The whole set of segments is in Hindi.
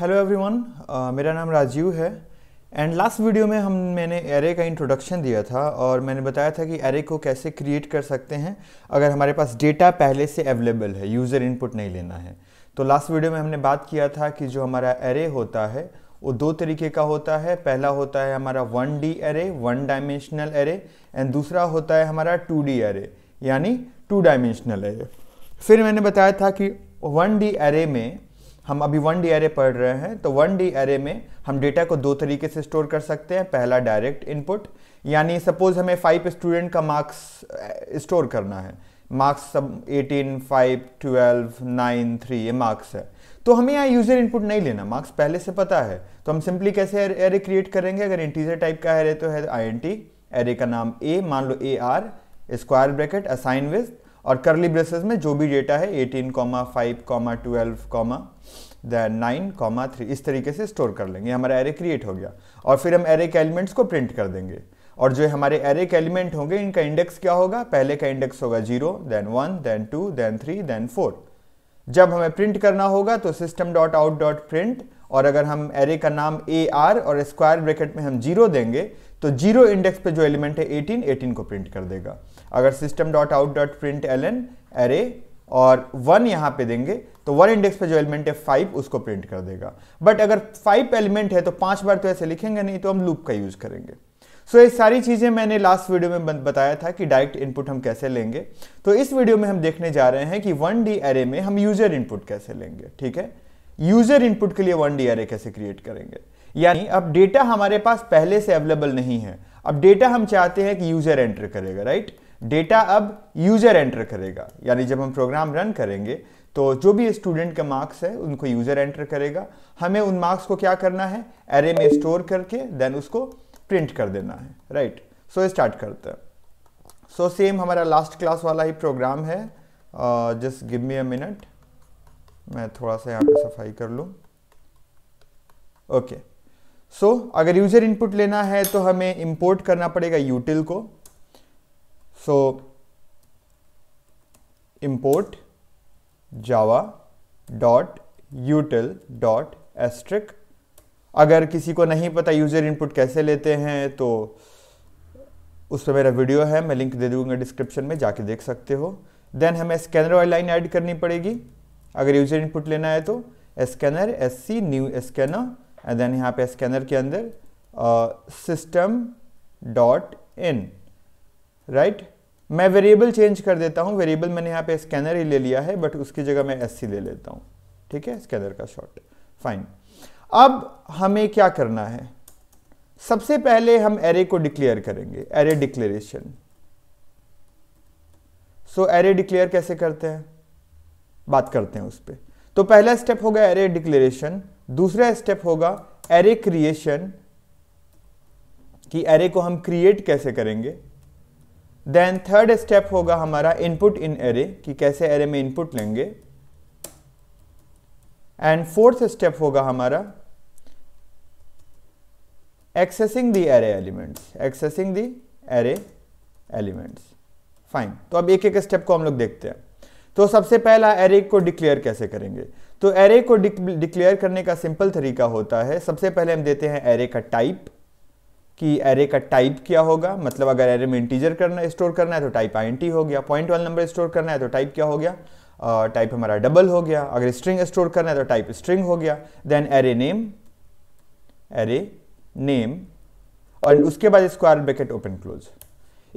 हेलो एवरीवन uh, मेरा नाम राजीव है एंड लास्ट वीडियो में हम मैंने एरे का इंट्रोडक्शन दिया था और मैंने बताया था कि एरे को कैसे क्रिएट कर सकते हैं अगर हमारे पास डेटा पहले से अवेलेबल है यूज़र इनपुट नहीं लेना है तो लास्ट वीडियो में हमने बात किया था कि जो हमारा एरे होता है वो दो तरीके का होता है पहला होता है हमारा one D array one dimensional array and दूसरा होता है हमारा टू डी एरे यानी टू डायमेंशनल एरे फिर मैंने बताया था कि वन डी एरे में हम अभी वन डी एरे पढ़ रहे हैं तो वन डी एरे में हम डेटा को दो तरीके से स्टोर कर सकते हैं पहला डायरेक्ट इनपुट यानी सपोज हमें फाइव स्टूडेंट का मार्क्स स्टोर करना है मार्क्स सब eighteen five twelve nine three ये मार्क्स है तो हमें यहाँ यूज़र इनपुट नहीं लेना मार्क्स पहले से पता है तो हम सिंपली कैसे एरे क्रिएट करेंगे अगर इंटीजर टाइप का एरे तो है आई एन टी एरे का नाम ए मान लो A R square bracket assign with और करली ब्रेसेस में जो भी डेटा है eighteen comma five comma twelve comma then nine comma three इस तरीके से स्टोर कर लेंगे हमारा एरे क्रिएट हो गया और फिर हम एरे के एलिमेंट्स को प्रिंट कर देंगे और जो हमारे एरे के एलिमेंट होंगे इनका इंडेक्स क्या होगा पहले का इंडेक्स होगा zero then one then two then three then four जब हमें प्रिंट करना होगा तो system dot out dot print और अगर हम एरे का नाम ए आर और स्क्वायर ब्रैकेट में हम जीरो देंगे तो जीरो इंडेक्स पे जो एलिमेंट है 18 18 को प्रिंट कर देगा अगर system dot out dot print L N array और वन यहां पे देंगे तो वन इंडेक्स पे जो एलिमेंट है फाइव उसको प्रिंट कर देगा बट अगर फाइव एलिमेंट है तो पांच बार तो ऐसे लिखेंगे नहीं तो हम लूप का यूज करेंगे सो so, ये सारी चीज़ें मैंने लास्ट वीडियो में बताया था कि डायरेक्ट इनपुट हम कैसे लेंगे तो इस वीडियो में हम देखने जा रहे हैं कि वन डी एरे में हम यूजर इनपुट कैसे लेंगे ठीक है यूजर इनपुट के लिए वन डी एरे कैसे क्रिएट करेंगे यानी अब डेटा हमारे पास पहले से अवेलेबल नहीं है अब डेटा हम चाहते हैं कि यूजर एंटर करेगा राइट डेटा अब यूजर एंटर करेगा यानी जब हम प्रोग्राम रन करेंगे तो जो भी स्टूडेंट के मार्क्स है उनको यूजर एंटर करेगा हमें उन मार्क्स को क्या करना है एरे में स्टोर करके देन उसको प्रिंट कर देना है राइट सो स्टार्ट करते हैं सो सेम हमारा लास्ट क्लास वाला ही प्रोग्राम है just give me a minute मैं थोड़ा सा यहाँ पे सफाई कर लूँ ओके okay. सो so, अगर यूजर इनपुट लेना है तो हमें इंपोर्ट करना पड़ेगा यूटिल को so import Java dot util dot asterisk अगर किसी को नहीं पता यूजर इनपुट कैसे लेते हैं तो उस पर मेरा वीडियो है मैं लिंक दे दूंगा डिस्क्रिप्शन में जाके देख सकते हो देन हमें स्कैनर वाली लाइन ऐड करनी पड़ेगी अगर यूजर इनपुट लेना है तो scanner S C new scanner and then यहाँ पे स्कैनर के अंदर सिस्टम डॉट इन राइट मैं वेरिएबल चेंज कर देता हूँ वेरिएबल मैंने यहाँ पे स्कैनर ही ले लिया है बट उसकी जगह मैं एस ले लेता हूँ ठीक है स्कैनर का शॉर्ट फाइन अब हमें क्या करना है सबसे पहले हम एरे को डिक्लेयर करेंगे array declaration so array declare कैसे करते हैं बात करते हैं उस पर तो पहला स्टेप होगा एरे डिक्लेरेशन दूसरा स्टेप होगा एरे क्रिएशन कि एरे को हम क्रिएट कैसे करेंगे देन थर्ड स्टेप होगा हमारा इनपुट इन एरे कि कैसे एरे में इनपुट लेंगे एंड फोर्थ स्टेप होगा हमारा accessing the array elements accessing the array elements fine तो अब एक एक स्टेप को हम लोग देखते हैं तो सबसे पहला एरे को डिक्लेयर कैसे करेंगे तो एरे को डिक्लेयर करने का सिंपल तरीका होता है सबसे पहले हम देते हैं एरे का टाइप कि एरे का टाइप क्या होगा मतलब अगर एरे में इंटीजर करना स्टोर करना है तो टाइप आई हो गया पॉइंट वाला नंबर स्टोर करना है तो टाइप क्या हो गया टाइप uh, हमारा डबल हो गया अगर स्ट्रिंग स्टोर करना है तो टाइप स्ट्रिंग हो गया then array name array name और उसके बाद स्क्वायर ब्रैकेट ओपन क्लोज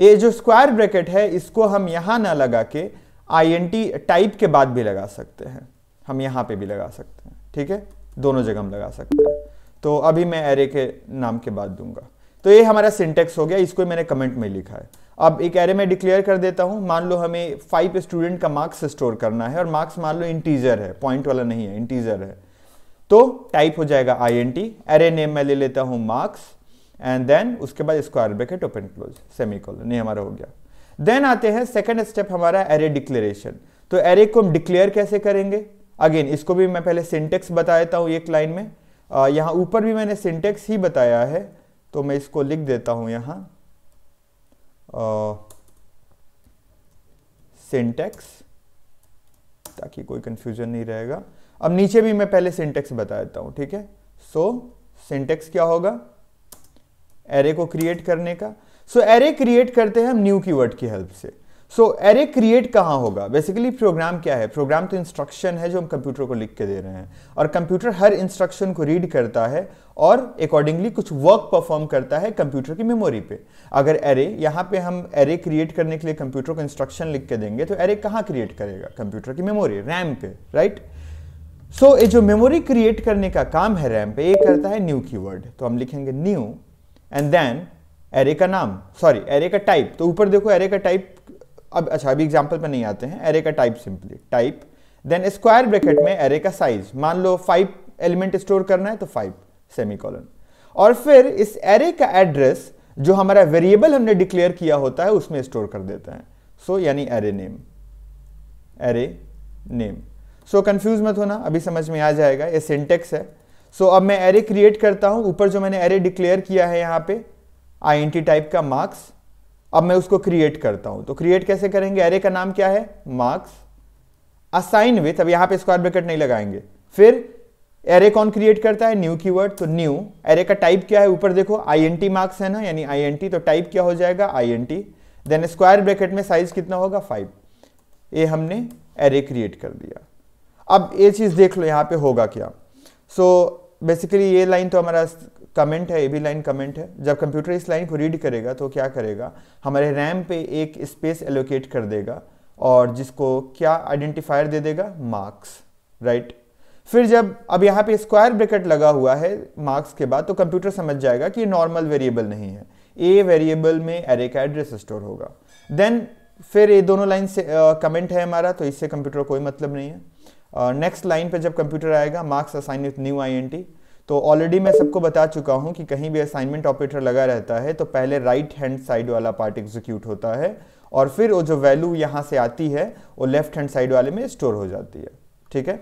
ये जो स्क्वायर ब्रैकेट है इसको हम यहां ना लगा के आईएनटी टाइप के बाद भी लगा सकते हैं हम यहाँ पे भी लगा सकते हैं ठीक है दोनों जगह हम लगा सकते हैं तो अभी मैं एरे के नाम के बाद दूंगा तो ये हमारा सिंटेक्स हो गया इसको मैंने कमेंट में लिखा है अब एक एरे में डिक्लेयर कर देता हूँ मान लो हमें फाइव स्टूडेंट का मार्क्स स्टोर करना है और मार्क्स मान लो इंटीजर है पॉइंट वाला नहीं है इंटीजर है तो टाइप हो जाएगा I N T array name मैं ले लेता हूँ मार्क्स एंड देन उसके बाद square bracket open close semicolon नहीं हमारा हो गया देन आते हैं सेकेंड स्टेप हमारा एरे डिक्लेरेशन तो एरे को हम डिक्लेयर कैसे करेंगे अगेन इसको भी मैं पहले सिंटेक्स बताया हूँ एक लाइन में यहाँ ऊपर भी मैंने सिंटेक्स ही बताया है तो मैं इसको लिख देता हूँ यहाँ सिंटेक्स ताकि कोई कंफ्यूजन नहीं रहेगा अब नीचे भी मैं पहले सिंटेक्स बता देता हूँ ठीक है सो सिंटेक्स क्या होगा एरे को क्रिएट करने का सो एरे क्रिएट करते हैं हम न्यू कीवर्ड की हेल्प से सो एरे क्रिएट कहाँ होगा बेसिकली प्रोग्राम क्या है प्रोग्राम तो इंस्ट्रक्शन है जो हम कंप्यूटर को लिख के दे रहे हैं और कंप्यूटर हर इंस्ट्रक्शन को रीड करता है और अकॉर्डिंगली कुछ वर्क परफॉर्म करता है कंप्यूटर की मेमोरी पे अगर एरे यहाँ पे हम एरे क्रिएट करने के लिए कंप्यूटर को इंस्ट्रक्शन लिख के देंगे तो एरे कहाँ क्रिएट करेगा कंप्यूटर की मेमोरी रैम पे राइट सो ये जो मेमोरी क्रिएट करने का काम है रैम पे ये करता है न्यू कीवर्ड तो हम लिखेंगे न्यू एंड देन एरे का नाम सॉरी एरे का टाइप तो ऊपर देखो एरे का टाइप अब अच्छा अभी एग्जाम्पल पर नहीं आते हैं एरे का type simply type then square bracket में एरे का साइज मान लो फाइव एलिमेंट स्टोर करना है तो फाइव सेमी और फिर इस एरे का एड्रेस जो हमारा वेरिएबल हमने डिक्लेयर किया होता है उसमें स्टोर कर देता है सो so, यानी array name array name so confuse मत होना अभी समझ में आ जाएगा ये सिंटेक्स है सो so, अब मैं एरे क्रिएट करता हूँ ऊपर जो मैंने एरे डिक्लेयर किया है यहां पे आई टाइप का मार्क्स अब मैं उसको क्रिएट करता हूं तो क्रिएट कैसे करेंगे एरे का नाम क्या है मार्क्स असाइन विथ अब यहां पे स्क्वायर ब्रैकेट नहीं लगाएंगे फिर एरे कौन क्रिएट करता है न्यू कीवर्ड तो न्यू एरे का टाइप क्या है ऊपर देखो आई मार्क्स है ना यानी आई तो टाइप क्या हो जाएगा आई देन स्क्वायर ब्रैकेट में साइज कितना होगा फाइव ये हमने एरे क्रिएट कर दिया अब ये चीज़ देख लो यहां पे होगा क्या सो so, बेसिकली ये लाइन तो हमारा कमेंट है ये भी लाइन कमेंट है जब कंप्यूटर इस लाइन को रीड करेगा तो क्या करेगा हमारे रैम पे एक स्पेस एलोकेट कर देगा और जिसको क्या आइडेंटिफायर दे देगा मार्क्स राइट फिर जब अब यहाँ पे स्क्वायर ब्रैकेट लगा हुआ है मार्क्स के बाद तो कंप्यूटर समझ जाएगा कि नॉर्मल वेरिएबल नहीं है ए वेरिएबल में एरे का एड्रेस स्टोर होगा देन फिर ये दोनों लाइन से कमेंट uh, है हमारा तो इससे कंप्यूटर कोई मतलब नहीं है नेक्स्ट लाइन पे जब कंप्यूटर आएगा marks assign with new I N T तो ऑलरेडी मैं सबको बता चुका हूं कि कहीं भी असाइनमेंट ऑपरेटर लगा रहता है तो पहले राइट हैंड साइड वाला पार्ट एग्जीक्यूट होता है और फिर वो जो वैल्यू यहां से आती है वो लेफ्ट हैंड साइड वाले में स्टोर हो जाती है ठीक है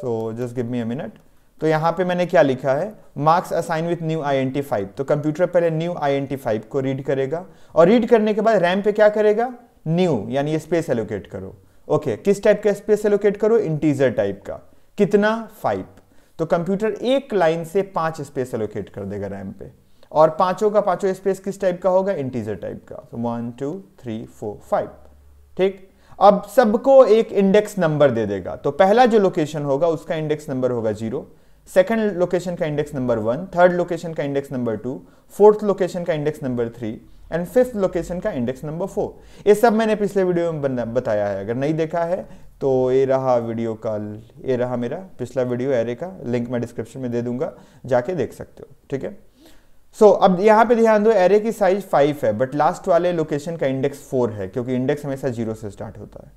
so just give me a minute तो यहां पे मैंने क्या लिखा है marks assign with new I N five तो कंप्यूटर पहले न्यू आई एन फाइव को रीड करेगा और रीड करने के बाद रैम पे क्या करेगा न्यू यानी स्पेस एलोकेट करो ओके okay, किस टाइप का स्पेस एलोकेट करो इंटीजर टाइप का कितना फाइव तो कंप्यूटर एक लाइन से पांच स्पेस एलोकेट कर देगा रैम पे और पांचों का पांचों स्पेस किस टाइप का होगा इंटीजर टाइप का तो one two three four five ठीक अब सबको एक इंडेक्स नंबर दे देगा तो पहला जो लोकेशन होगा उसका इंडेक्स नंबर होगा जीरो सेकेंड लोकेशन का index number one third location का index number two fourth location का index number three and fifth location का इंडेक्स नंबर फोर ये सब मैंने पिछले वीडियो में बताया है अगर नहीं देखा है तो ये रहा वीडियो कॉल ये रहा मेरा पिछला वीडियो एरे का लिंक मैं डिस्क्रिप्शन में दे दूंगा जाके देख सकते हो ठीक है सो अब यहाँ पे ध्यान दो एरे की साइज फाइव है बट लास्ट वाले लोकेशन का इंडेक्स फोर है क्योंकि इंडेक्स हमेशा जीरो से स्टार्ट होता है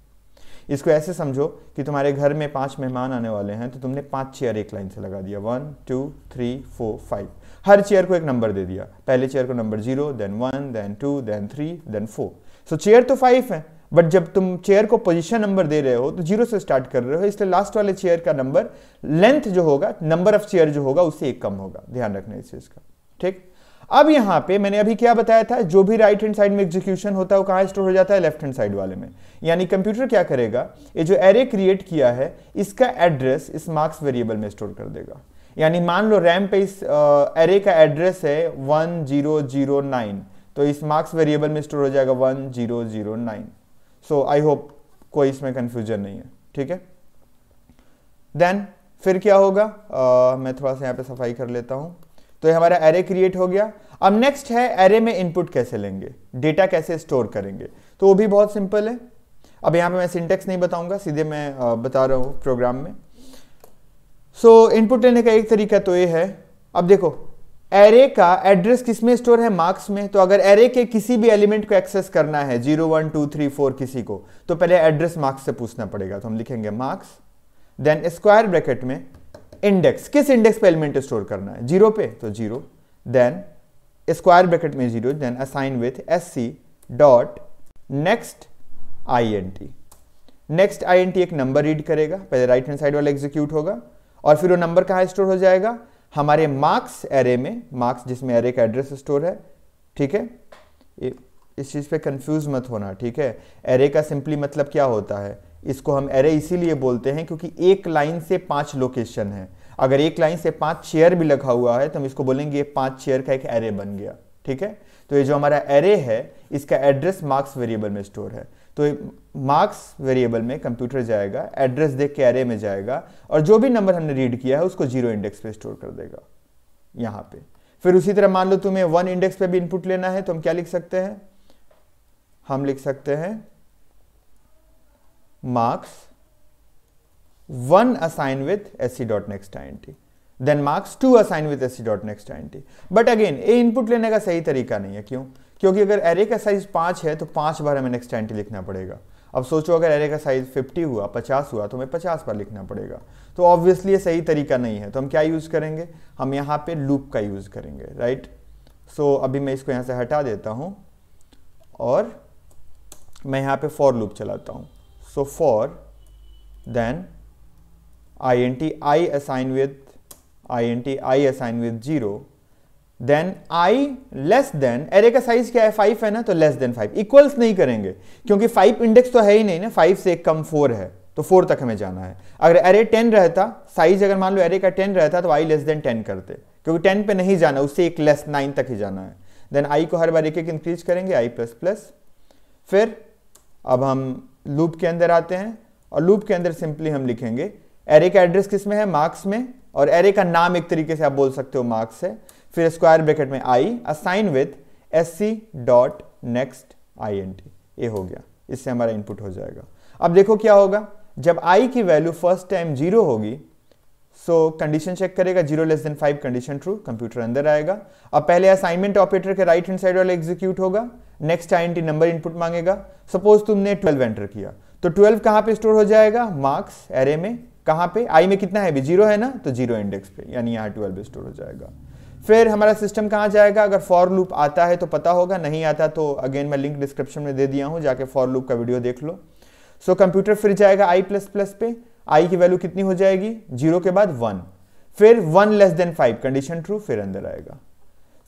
इसको ऐसे समझो कि तुम्हारे घर में पांच मेहमान आने वाले हैं तो तुमने पांच चेयर एक लाइन से लगा दिया one two three four five हर चेयर को एक नंबर दे दिया पहले चेयर को number zero then one then two then three then four so chair तो फाइव है बट जब तुम चेयर को पोजीशन नंबर दे रहे हो तो जीरो से स्टार्ट कर रहे हो इसलिए लास्ट वाले चेयर का नंबर लेंथ जो होगा नंबर ऑफ चेयर जो होगा उससे एक कम होगा ध्यान रखना इस चीज का ठीक अब यहां पे मैंने अभी क्या बताया था जो भी राइट हैंड साइड में एग्जीक्यूशन होता है वो कहां स्टोर हो जाता है लेफ्ट हैंड साइड वाले में यानी कंप्यूटर क्या करेगा ये जो एरे क्रिएट किया है इसका एड्रेस इस मार्क्स वेरिएबल में स्टोर कर देगा यानी मान लो रैम पे इस एरे का एड्रेस है वन जीरो जीरो नाइन तो इस मार्क्स वेरिएबल में स्टोर हो जाएगा one zero zero nine so I hope कोई इसमें कंफ्यूजन नहीं है ठीक है देन फिर क्या होगा uh, मैं थोड़ा सा यहां पे सफाई कर लेता हूं तो ये हमारा एरे क्रिएट हो गया अब नेक्स्ट है एरे में इनपुट कैसे लेंगे डेटा कैसे स्टोर करेंगे तो वो भी बहुत सिंपल है अब यहां पे मैं सिंटेक्स नहीं बताऊंगा सीधे मैं बता रहा हूं प्रोग्राम में सो so, इनपुट लेने का एक तरीका तो ये है अब देखो एरे का एड्रेस किसमें स्टोर है मार्क्स में तो अगर एरे के किसी भी एलिमेंट को एक्सेस करना है zero one two three four किसी को तो पहले एड्रेस मार्क्स से पूछना पड़ेगा तो हम लिखेंगे मार्क्स देन स्क्वायर ब्रैकेट में इंडेक्स किस इंडेक्स पे एलिमेंट स्टोर करना है जीरो पे तो जीरो देन स्क्वायर ब्रैकेट में zero then assign with S C dot next I N T next I N T एक नंबर रीड करेगा पहले राइट हैंड साइड वाला एग्जीक्यूट होगा और फिर वो नंबर कहाँ स्टोर हो जाएगा हमारे मार्क्स एरे में मार्क्स जिसमें एरे का एड्रेस स्टोर है ठीक है इस चीज़ पे कंफ्यूज मत होना ठीक है एरे का सिंपली मतलब क्या होता है इसको हम एरे इसीलिए बोलते हैं क्योंकि एक लाइन से पांच लोकेशन है अगर एक लाइन से पांच चेयर भी लिखा हुआ है तो हम इसको बोलेंगे ये पांच चेयर का एक एरे बन गया ठीक है तो ये जो हमारा एरे है इसका एड्रेस मार्क्स वेरिएबल में स्टोर है तो मार्क्स वेरिएबल में कंप्यूटर जाएगा एड्रेस दे के एरे में जाएगा और जो भी नंबर हमने रीड किया है उसको जीरो इंडेक्स पे स्टोर कर देगा यहां पे फिर उसी तरह मान लो तुम्हें वन इंडेक्स पे भी इनपुट लेना है तो हम क्या लिख सकते हैं हम लिख सकते हैं marks one assign with S C dot next I N T then marks two assign with S C dot next I N T but again ये इनपुट लेने का सही तरीका नहीं है क्यों क्योंकि अगर एरे का साइज पांच है तो पांच बार हमें नेक्स्ट एंट्री लिखना पड़ेगा अब सोचो अगर एरे का साइज फिफ्टी हुआ पचास हुआ तो हमें पचास बार लिखना पड़ेगा तो ऑब्वियसली ये सही तरीका नहीं है तो हम क्या यूज़ करेंगे हम यहाँ पे लूप का यूज़ करेंगे राइट सो so, अभी मैं इसको यहाँ से हटा देता हूँ और मैं यहाँ पे फॉर लूप चलाता हूँ so for then I N T I assign with I N T I assign with zero then I less than array का साइज क्या है फाइव है ना तो लेस देन फाइव इक्वल्स नहीं करेंगे क्योंकि फाइव इंडेक्स तो है ही नहीं ना फाइव से एक कम फोर है तो फोर तक हमें जाना है अगर एरे टेन रहता साइज अगर मान लो एरे का टेन रहता तो आई लेस देन टेन करते क्योंकि टेन पे नहीं जाना उससे एक लेस नाइन तक ही जाना है देन आई को हर बार एक एक इंक्रीज करेंगे आई प्लस प्लस फिर अब हम लूप के अंदर आते हैं और लूप के अंदर सिंपली हम लिखेंगे एरे का एड्रेस किस में है मार्क्स में और एरे का नाम एक तरीके से आप बोल सकते हो मार्क्स है फिर स्क्वायर ब्रैकेट में I assign with S C dot next I N T ए हो गया इससे हमारा इनपुट हो जाएगा अब देखो क्या होगा जब आई की वैल्यू फर्स्ट टाइम जीरो होगी सो कंडीशन चेक करेगा zero less than five condition true computer अंदर आएगा अब पहले असाइनमेंट ऑपरेटर के राइट हैंड साइड वाले एग्जीक्यूट होगा next I N T number input मांगेगा सपोज तुमने ट्वेल्व एंटर किया तो ट्वेल्व कहां पे स्टोर हो जाएगा मार्क्स एरे में कहां पे आई में कितना है भी जीरो है ना तो जीरो इंडेक्स पे यानी यहां ट्वेल्व स्टोर हो जाएगा फिर हमारा सिस्टम कहाँ जाएगा अगर फॉर लूप आता है तो पता होगा नहीं आता तो अगेन मैं लिंक डिस्क्रिप्शन में दे दिया हूँ जाके फॉर लूप का वीडियो देख लो सो so, कंप्यूटर फिर जाएगा आई प्लस प्लस पे आई की वैल्यू कितनी हो जाएगी जीरो के बाद वन फिर one less than five condition true फिर अंदर आएगा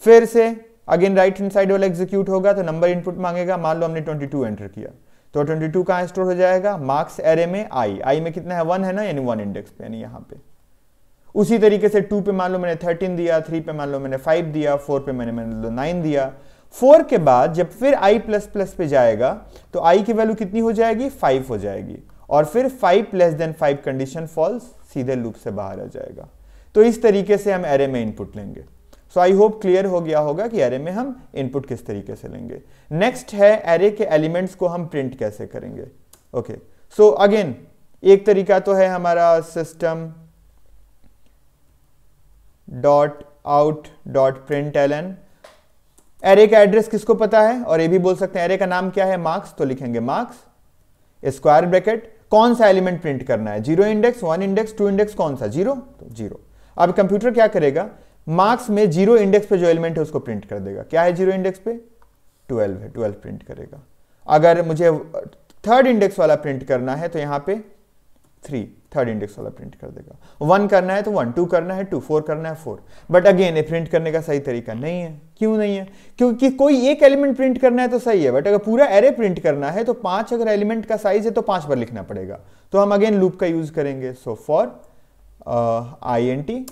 फिर से अगेन राइट हैंड साइड वाला एग्जीक्यूट होगा तो नंबर इनपुट मांगेगा मान लो हमने 22 एंटर किया तो 22 टू कहाँ स्टोर हो जाएगा मार्क्स एरे में आई आई में कितना है वन है ना यानी वन इंडेक्स पे यानी यहाँ पे उसी तरीके से टू पे मान लो मैंने थर्टीन दिया थ्री पे मान लो मैंने फाइव दिया फोर पे मैंने मान लो नाइन दिया फोर के बाद जब फिर आई प्लस प्लस पे जाएगा तो आई की वैल्यू कितनी हो जाएगी फाइव हो जाएगी और फिर five plus than five condition false सीधे लूप से बाहर आ जाएगा तो इस तरीके से हम एरे में इनपुट लेंगे सो आई होप क्लियर हो गया होगा कि एरे में हम इनपुट किस तरीके से लेंगे नेक्स्ट है एरे के एलिमेंट्स को हम प्रिंट कैसे करेंगे ओके सो अगेन एक तरीका तो है हमारा system dot out dot print N array का एड्रेस किसको पता है और ये भी बोल सकते हैं एरे का नाम क्या है मार्क्स तो लिखेंगे मार्क्स स्क्वायर ब्रैकेट कौन सा एलिमेंट प्रिंट करना है zero index one index two index कौन सा जीरो तो जीरो अब कंप्यूटर क्या करेगा मार्क्स में जीरो इंडेक्स पे जो एलिमेंट है उसको प्रिंट कर देगा क्या है जीरो इंडेक्स पे ट्वेल्व है ट्वेल्व प्रिंट करेगा अगर मुझे थर्ड इंडेक्स वाला प्रिंट करना है तो यहां पे थ्री थर्ड इंडेक्स वाला प्रिंट कर देगा वन करना है तो वन टू करना है टू फोर करना है फोर बट अगेन ये प्रिंट करने का सही तरीका नहीं है क्यों नहीं है क्योंकि कोई एक एलिमेंट प्रिंट करना है तो सही है बट अगर पूरा एरे प्रिंट करना है तो पांच अगर एलिमेंट का साइज है तो पांच बार लिखना पड़ेगा तो हम अगेन लूप का यूज करेंगे so for I N T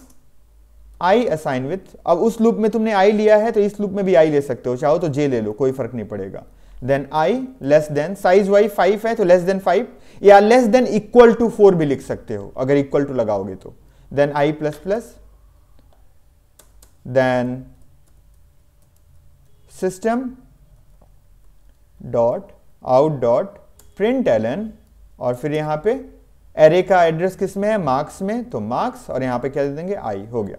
I assign with अब उस लूप में तुमने आई लिया है तो इस लूप में भी आई ले सकते हो चाहो तो जे ले लो कोई फर्क नहीं पड़ेगा then I less than size why five है तो लेस देन फाइव या less than equal to four भी लिख सकते हो अगर इक्वल टू लगाओगे तो then I plus plus then system dot out dot print L N और फिर यहां पे एरे का एड्रेस किस में है मार्क्स में तो मार्क्स और यहां पे क्या दे देंगे आई हो गया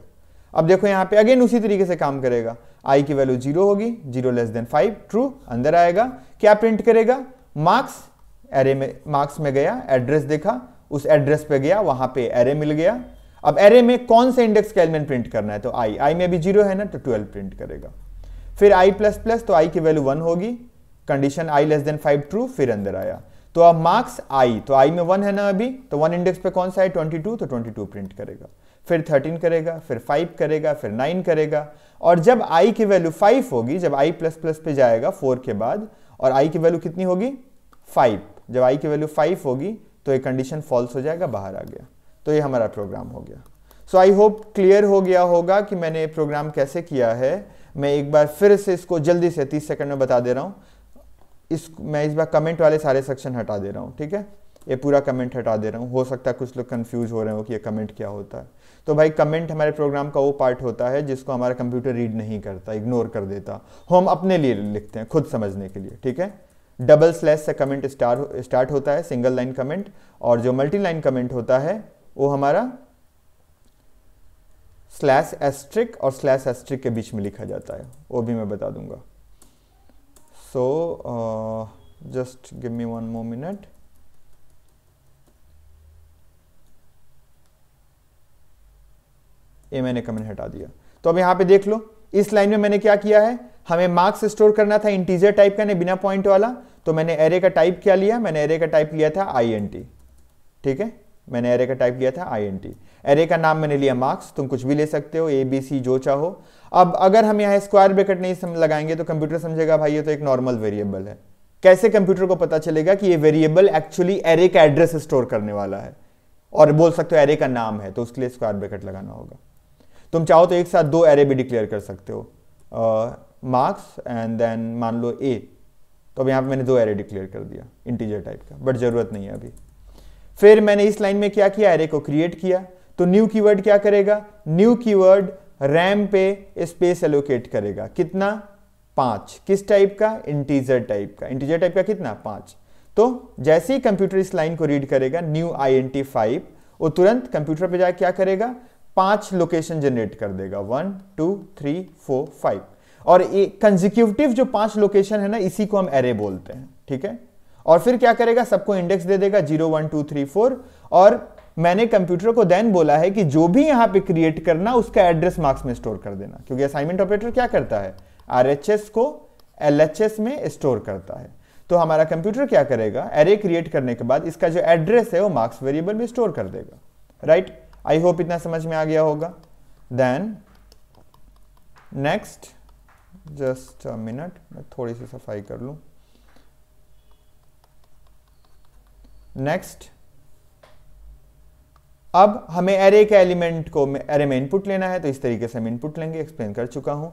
अब देखो यहां पे अगेन उसी तरीके से काम करेगा आई की वैल्यू जीरो होगी zero less than five true अंदर आएगा क्या प्रिंट करेगा मार्क्स एरे में मार्क्स में गया एड्रेस देखा उस एड्रेस पे गया वहां पे एरे मिल गया अब एरे में कौन से इंडेक्स का एलिमेंट प्रिंट करना है तो आई आई में भी जीरो है ना तो ट्वेल्व प्रिंट करेगा फिर आई प्लस प्लस तो आई की वैल्यू वन होगी condition I less than five true फिर अंदर आया तो अब मार्क्स आई तो आई में वन है ना अभी तो वन इंडेक्स पे कौन सा है ट्वेंटी टू तो ट्वेंटी टू प्रिंट करेगा फिर थर्टीन करेगा फिर फाइव करेगा फिर नाइन करेगा और जब आई की वैल्यू फाइव होगी जब आई प्लस प्लस पे जाएगा फोर के बाद और आई की वैल्यू कितनी होगी फाइव जब आई की वैल्यू फाइव होगी तो ये कंडीशन फॉल्स हो जाएगा बाहर आ गया तो ये हमारा प्रोग्राम हो गया सो आई होप क्लियर हो गया होगा कि मैंने ये प्रोग्राम कैसे किया है मैं एक बार फिर से इसको जल्दी से तीस सेकंड में बता दे रहा हूँ इस मैं इस बार कमेंट वाले सारे सेक्शन हटा दे रहा हूँ ठीक है ये पूरा कमेंट हटा दे रहा हूँ हो सकता है कुछ लोग कन्फ्यूज हो रहे हो कि ये कमेंट क्या होता है तो भाई कमेंट हमारे प्रोग्राम का वो पार्ट होता है जिसको हमारा कंप्यूटर रीड नहीं करता इग्नोर कर देता हम अपने लिए लिखते हैं खुद समझने के लिए ठीक है डबल स्लैश से कमेंट स्टार स्टार्ट होता है सिंगल लाइन कमेंट और जो मल्टी लाइन कमेंट होता है वो हमारा स्लैश एस्ट्रिक और स्लैश एस्ट्रिक के बीच में लिखा जाता है वो भी मैं बता दूंगा so just give me one more minute ये मैंने कमेंट हटा दिया तो अब यहां पे देख लो इस लाइन में मैंने क्या किया है हमें मार्क्स स्टोर करना था इंटीजर टाइप का नहीं बिना पॉइंट वाला तो मैंने एरे का टाइप क्या लिया मैंने एरे का टाइप लिया था आई ठीक है मैंने एरे का टाइप लिया था आई एरे का नाम मैंने लिया मार्क्स तुम कुछ भी ले सकते हो ए बी सी जो चाहो अब अगर हम यहाँ स्क्वायर ब्रेकेट नहीं सम लगाएंगे तो कंप्यूटर समझेगा भाई ये तो एक नॉर्मल वेरिएबल है कैसे कंप्यूटर को पता चलेगा कि ये वेरिएबल एक्चुअली एरे का एड्रेस स्टोर करने वाला है और बोल सकते हो एरे का नाम है तो उसके लिए स्क्वायर ब्रेकेट लगाना होगा तुम चाहो तो एक साथ दो एरे भी डिक्लेयर कर सकते हो मार्क्स एंड देन मान लो ए तो अब यहाँ पे मैंने दो एरे डिक्लेयर कर दिया इंटीजर टाइप का बट जरूरत नहीं है अभी फिर मैंने इस लाइन में क्या किया एरे को क्रिएट किया तो न्यू कीवर्ड क्या करेगा न्यू कीवर्ड रैम पे स्पेस एलोकेट करेगा कितना पांच किस टाइप का इंटीजर टाइप का इंटीजर टाइप का कितना पांच तो जैसे ही कंप्यूटर इस लाइन को रीड करेगा new I N T five वो तुरंत कंप्यूटर पे जाकर क्या करेगा पांच लोकेशन जनरेट कर देगा one two three four five और कंजिक्यूटिव जो पांच लोकेशन है ना इसी को हम एरे बोलते हैं ठीक है और फिर क्या करेगा सबको इंडेक्स दे देगा zero one two three four और मैंने कंप्यूटर को देन बोला है कि जो भी यहां पे क्रिएट करना उसका एड्रेस मार्क्स में स्टोर कर देना क्योंकि असाइनमेंट ऑपरेटर क्या करता है आरएचएस को एलएचएस में स्टोर करता है तो हमारा कंप्यूटर क्या करेगा एरे क्रिएट करने के बाद इसका जो एड्रेस है वो मार्क्स वेरिएबल में स्टोर कर देगा राइट आई होप इतना समझ में आ गया होगा then next just a minute मैं थोड़ी सी सफाई कर लू नेक्स्ट अब हमें एरे के एलिमेंट को एरे में इनपुट लेना है तो इस तरीके से हम इनपुट लेंगे एक्सप्लेन कर चुका हूं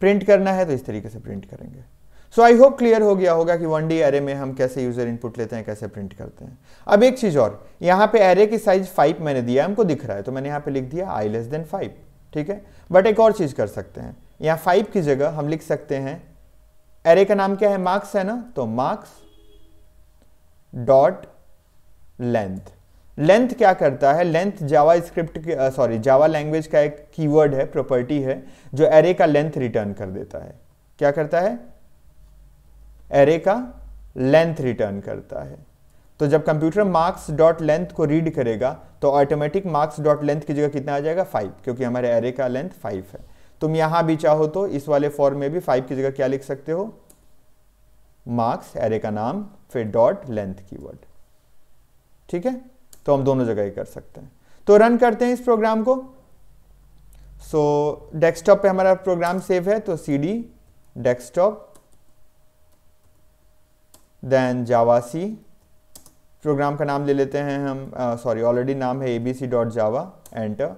प्रिंट करना है तो इस तरीके से प्रिंट करेंगे सो आई होप क्लियर हो गया होगा कि वन डी एरे में हम कैसे यूजर इनपुट लेते हैं कैसे प्रिंट करते हैं अब एक चीज और यहां पे एरे की साइज फाइव मैंने दिया हमको दिख रहा है तो मैंने यहां पे लिख दिया आई लेस देन फाइव ठीक है बट एक और चीज कर सकते हैं या फाइव की जगह हम लिख सकते हैं एरे का नाम क्या है मार्क्स है ना तो मार्क्स डॉट लेंथ लेंथ क्या करता है length JavaScript sorry Java language का एक कीवर्ड है प्रॉपर्टी है जो एरे का लेंथ रिटर्न कर देता है क्या करता है एरे का लेंथ रिटर्न करता है तो जब कंप्यूटर मार्क्स डॉट लेंथ को रीड करेगा तो ऑटोमेटिक मार्क्स डॉट लेंथ की जगह कितना आ जाएगा फाइव क्योंकि हमारे एरे का लेंथ फाइव है तुम यहां भी चाहो तो इस वाले फॉर्म में भी फाइव की जगह क्या लिख सकते हो मार्क्स एरे का नाम फिर डॉट लेंथ वर्ड ठीक है तो हम दोनों जगह ही कर सकते हैं तो रन करते हैं इस प्रोग्राम को सो so, डेस्कटॉप पे हमारा प्रोग्राम सेव है तो C D desktop then javac program का नाम ले लेते हैं हम सॉरी uh, ऑलरेडी नाम है A B C dot Java enter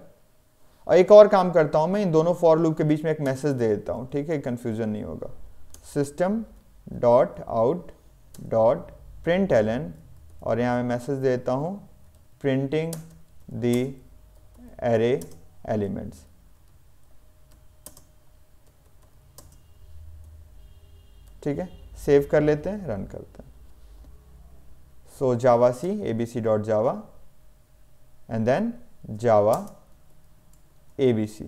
और एक और काम करता हूं मैं इन दोनों फॉर लूप के बीच में एक मैसेज दे देता हूं ठीक है कन्फ्यूजन नहीं होगा system dot out dot print L N और यहां मैं मैसेज देता हूं प्रिंटिंग द एरे एलिमेंट्स ठीक है सेव कर लेते हैं रन करते हैं so javac ABC dot Java and then Java A B C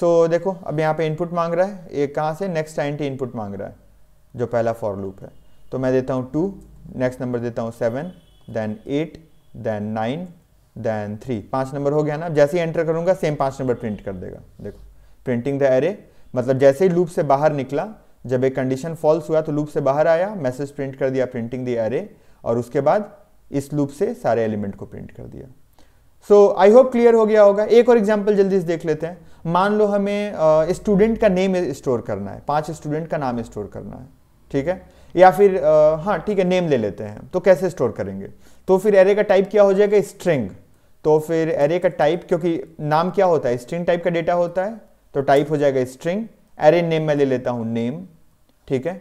so देखो अब यहाँ पे इनपुट मांग रहा है ये कहाँ से नेक्स्ट नाइन्टी इनपुट मांग रहा है जो पहला फॉर लूप है तो मैं देता हूँ टू नेक्स्ट नंबर देता हूँ seven then eight then nine then three पाँच नंबर हो गया ना जैसे ही एंटर करूँगा सेम पाँच नंबर प्रिंट कर देगा देखो प्रिंटिंग द एरे मतलब जैसे ही लूप से बाहर निकला जब एक कंडीशन फॉल्स हुआ तो लूप से बाहर आया मैसेज प्रिंट कर दिया प्रिंटिंग द एरे और उसके बाद इस लूप से सारे एलिमेंट को प्रिंट कर दिया सो आई होप क्लियर हो गया होगा एक और एग्जाम्पल जल्दी से देख लेते हैं मान लो हमें स्टूडेंट uh, का नेम स्टोर करना है पांच स्टूडेंट का नाम स्टोर करना है ठीक है या फिर uh, हाँ ठीक है नेम ले लेते हैं तो कैसे स्टोर करेंगे तो फिर एरे का टाइप क्या हो जाएगा स्ट्रिंग तो फिर एरे का टाइप क्योंकि नाम क्या होता है स्ट्रिंग टाइप का डेटा होता है तो टाइप हो जाएगा स्ट्रिंग एरे नेम मैं ले लेता हूँ नेम ठीक है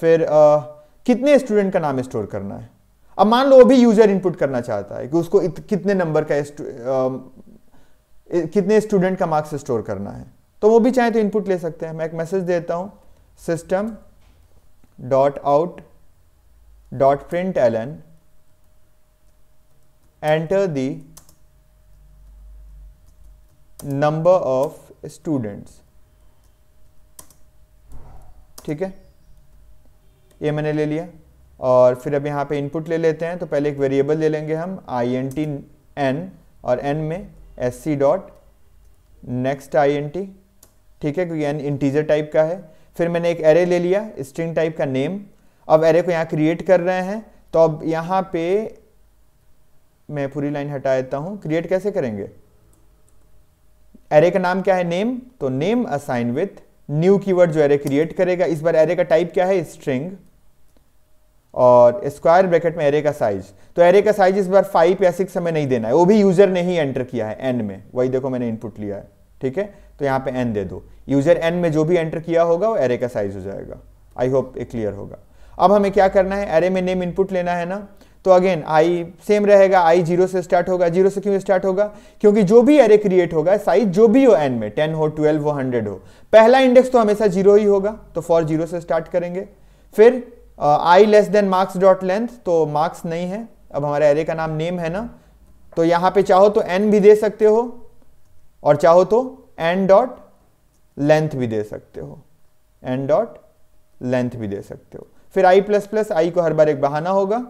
फिर uh, कितने स्टूडेंट का नाम स्टोर करना है अब मान लो भी यूजर इनपुट करना चाहता है कि उसको इत, कितने नंबर का स्टु, आ, um, कितने स्टूडेंट का मार्क्स स्टोर करना है तो वो भी चाहे तो इनपुट ले सकते हैं मैं एक मैसेज देता हूं system dot out dot print L N enter the number of students ठीक है ये मैंने ले लिया और फिर अब यहाँ पे इनपुट ले लेते हैं तो पहले एक वेरिएबल ले लेंगे हम आई एन टी एन और एन में S C dot next I N T ठीक है क्योंकि एन इंटीजर टाइप का है फिर मैंने एक एरे ले लिया स्ट्रिंग टाइप का नेम अब एरे को यहाँ क्रिएट कर रहे हैं तो अब यहाँ पे मैं पूरी लाइन हटा देता हूँ क्रिएट कैसे करेंगे एरे का नाम क्या है नेम तो name assign with new keyword जो एरे क्रिएट करेगा इस बार एरे का टाइप क्या है स्ट्रिंग और स्क्वायर ब्रैकेट में एरे का साइज तो एरे का साइज इस बार फाइव या सिक्स हमें नहीं देना है वो भी यूजर ने ही एंटर किया है एन में वही देखो मैंने इनपुट लिया है ठीक है तो यहाँ पे एन दे दो यूजर एन में जो भी एंटर किया होगा वो एरे का साइज हो जाएगा आई होप ये क्लियर होगा अब हमें क्या करना है एरे में नेम इनपुट लेना है ना तो अगेन आई सेम रहेगा आई जीरो से स्टार्ट होगा जीरो से क्यों स्टार्ट होगा क्योंकि जो भी एरे क्रिएट होगा साइज जो भी हो एन में टेन हो ट्वेल्व हो हंड्रेड हो पहला इंडेक्स तो हमेशा जीरो ही होगा तो फॉर जीरो से स्टार्ट करेंगे फिर I less than marks dot length तो मार्क्स नहीं है अब हमारे एरे का नाम नेम है ना तो यहां पे चाहो तो एन भी दे सकते हो और चाहो तो एन डॉट लेंथ भी दे सकते हो एन डॉट लेंथ भी दे सकते हो फिर आई प्लस प्लस आई को हर बार एक बहाना होगा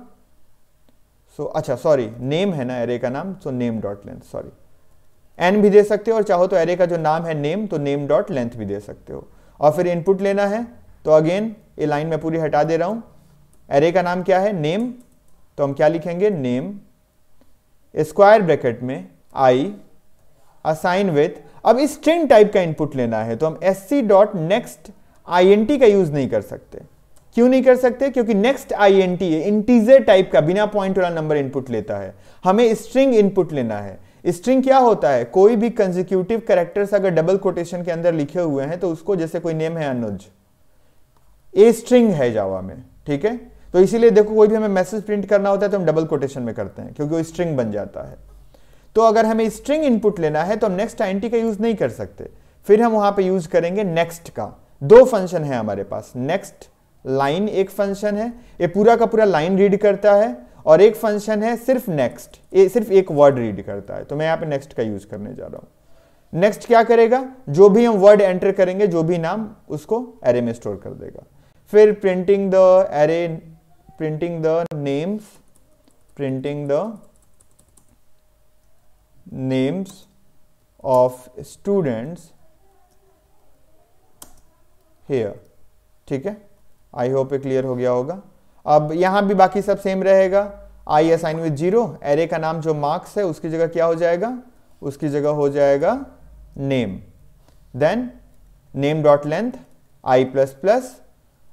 सो so, अच्छा सॉरी नेम है ना एरे का नाम so name dot length sorry N भी दे सकते हो और चाहो तो एरे का जो नाम है नेम तो नेम डॉट लेंथ भी दे सकते हो और फिर इनपुट लेना है तो अगेन ये लाइन मैं पूरी हटा दे रहा हूं एरे का नाम क्या है नेम तो हम क्या लिखेंगे नेम स्क्वायर ब्रैकेट में आई असाइन विथ अब इस स्ट्रिंग टाइप का इनपुट लेना है तो हम S C dot next I N T का यूज नहीं कर सकते क्यों नहीं कर सकते क्योंकि next I N T integer type का बिना पॉइंट वाला नंबर इनपुट लेता है हमें स्ट्रिंग इनपुट लेना है स्ट्रिंग क्या होता है कोई भी कंजिक्यूटिव कैरेक्टर्स अगर डबल कोटेशन के अंदर लिखे हुए हैं तो उसको जैसे कोई नेम है अनुज ए स्ट्रिंग है जावा में ठीक है तो इसीलिए देखो कोई भी हमें मैसेज प्रिंट करना होता है तो हम डबल कोटेशन में करते हैं क्योंकि वो स्ट्रिंग बन जाता है तो अगर हमें स्ट्रिंग इनपुट लेना है तो हम नेक्स्ट आई का यूज नहीं कर सकते फिर हम वहां पे यूज करेंगे नेक्स्ट का दो फंक्शन है हमारे पास नेक्स्ट लाइन एक फंक्शन है ये पूरा का पूरा लाइन रीड करता है और एक फंक्शन है सिर्फ नेक्स्ट ये सिर्फ एक वर्ड रीड करता है तो मैं यहाँ पे नेक्स्ट का यूज करने जा रहा हूँ नेक्स्ट क्या करेगा जो भी हम वर्ड एंटर करेंगे जो भी नाम उसको एरे में स्टोर कर देगा फिर printing the array printing the names printing the names of students here ठीक है आई होप ये क्लियर हो गया होगा अब यहां भी बाकी सब सेम रहेगा I assign with zero array का नाम जो मार्क्स है उसकी जगह क्या हो जाएगा उसकी जगह हो जाएगा name then name dot length I plus plus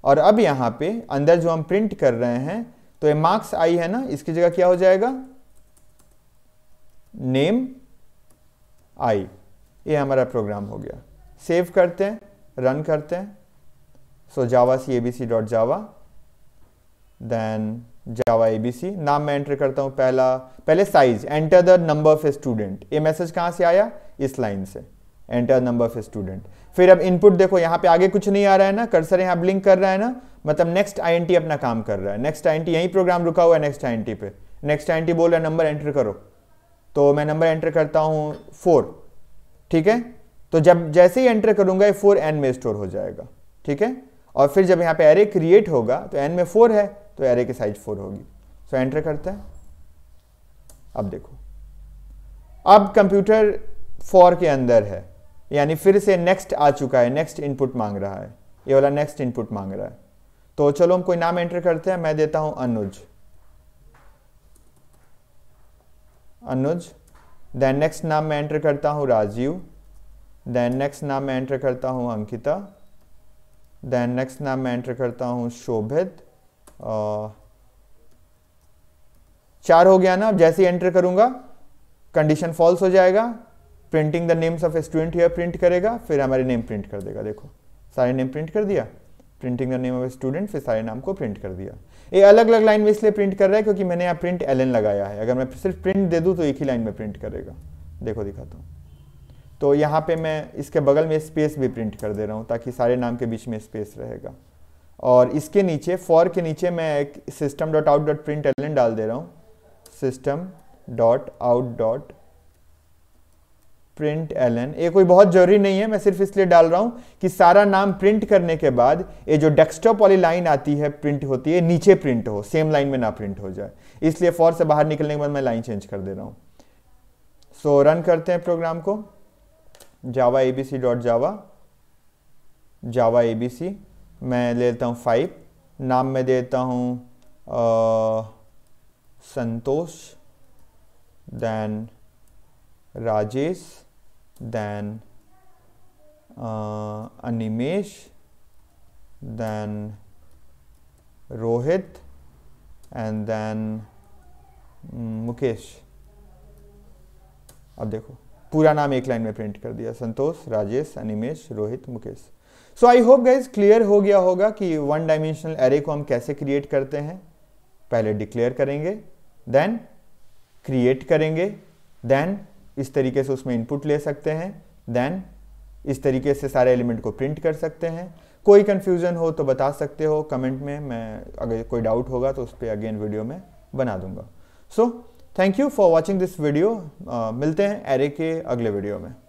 और अब यहाँ पे अंदर जो हम प्रिंट कर रहे हैं तो ये मार्क्स आई है ना इसकी जगह क्या हो जाएगा नेम आई ये हमारा प्रोग्राम हो गया सेव करते हैं रन करते हैं so javac A B C dot Java then Java A B C नाम मैं एंटर करता हूँ पहला पहले size enter the number of student ये मैसेज कहाँ से आया इस लाइन से एंटर नंबर ऑफ स्टूडेंट फिर अब इनपुट देखो यहाँ पे आगे कुछ नहीं आ रहा है ना कर्सर यहाँ ब्लिंक कर रहा है ना मतलब नेक्स्ट आई अपना काम कर रहा है नेक्स्ट आई यही प्रोग्राम रुका हुआ है नेक्स्ट आई पे नेक्स्ट आई बोल रहा है नंबर एंटर करो तो मैं नंबर एंटर करता हूँ फोर ठीक है तो जब जैसे ही एंटर करूंगा ये फोर एन में स्टोर हो जाएगा ठीक है और फिर जब यहाँ पे एरे क्रिएट होगा तो एन में फोर है तो एरे की साइज फोर होगी सो एंटर करता है अब देखो अब कंप्यूटर फोर के अंदर है यानी फिर से नेक्स्ट आ चुका है नेक्स्ट इनपुट मांग रहा है ये वाला नेक्स्ट इनपुट मांग रहा है तो चलो हम कोई नाम एंटर करते हैं मैं देता हूं अनुज अनुज देन नेक्स्ट नाम मैं एंटर करता हूं राजीव देन नेक्स्ट नाम मैं एंटर करता हूं अंकिता देन नेक्स्ट नाम मैं एंटर करता हूं शोभित चार हो गया ना अब जैसे ही एंटर करूंगा कंडीशन फॉल्स हो जाएगा printing the names of student here print करेगा फिर हमारे नेम प्रिंट कर देगा देखो सारे नेम प्रिंट कर दिया printing the name of student फिर सारे नाम को प्रिंट कर दिया ये अलग अलग लाइन में इसलिए प्रिंट कर रहा है क्योंकि मैंने यहाँ प्रिंट एल लगाया है अगर मैं सिर्फ प्रिंट दे दूँ तो एक ही लाइन में प्रिंट करेगा देखो दिखाता हूँ तो यहाँ पे मैं इसके बगल में स्पेस भी प्रिंट कर दे रहा हूँ ताकि सारे नाम के बीच में स्पेस रहेगा और इसके नीचे फॉर के नीचे मैं एक system dot out dot print L डाल दे रहा हूँ system dot out dot print L N ये कोई बहुत जरूरी नहीं है मैं सिर्फ इसलिए डाल रहा हूं कि सारा नाम प्रिंट करने के बाद ये जो डेस्कटॉप वाली लाइन आती है प्रिंट होती है नीचे प्रिंट हो सेम लाइन में ना प्रिंट हो जाए इसलिए फॉर से बाहर निकलने के बाद मैं लाइन चेंज कर दे रहा हूं सो so, रन करते हैं प्रोग्राम को Java A B C dot Java Java A B C मैं लेता हूं फाइव नाम में देता हूं Santosh then Rajesh then uh, Animesh, then Rohit, and then Mukesh mm, अब देखो पूरा नाम एक लाइन में प्रिंट कर दिया Santosh Rajesh Animesh Rohit Mukesh so I hope guys clear हो गया होगा कि वन डायमेंशनल एरे को हम कैसे क्रिएट करते हैं पहले डिक्लेयर करेंगे देन क्रिएट करेंगे देन इस तरीके से उसमें इनपुट ले सकते हैं देन इस तरीके से सारे एलिमेंट को प्रिंट कर सकते हैं कोई कन्फ्यूज़न हो तो बता सकते हो कमेंट में मैं अगर कोई डाउट होगा तो उस पर अगेन वीडियो में बना दूंगा so thank you for watching this video मिलते हैं एरे के अगले वीडियो में